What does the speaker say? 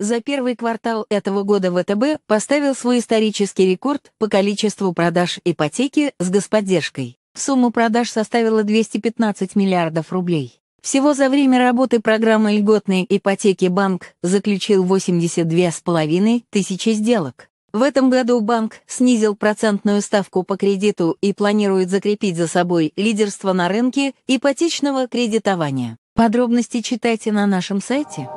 за первый квартал этого года ВТБ поставил свой исторический рекорд по количеству продаж ипотеки с господдержкой. Сумма продаж составила 215 миллиардов рублей. Всего за время работы программы льготной ипотеки банк заключил 82,5 тысячи сделок. В этом году банк снизил процентную ставку по кредиту и планирует закрепить за собой лидерство на рынке ипотечного кредитования. Подробности читайте на нашем сайте.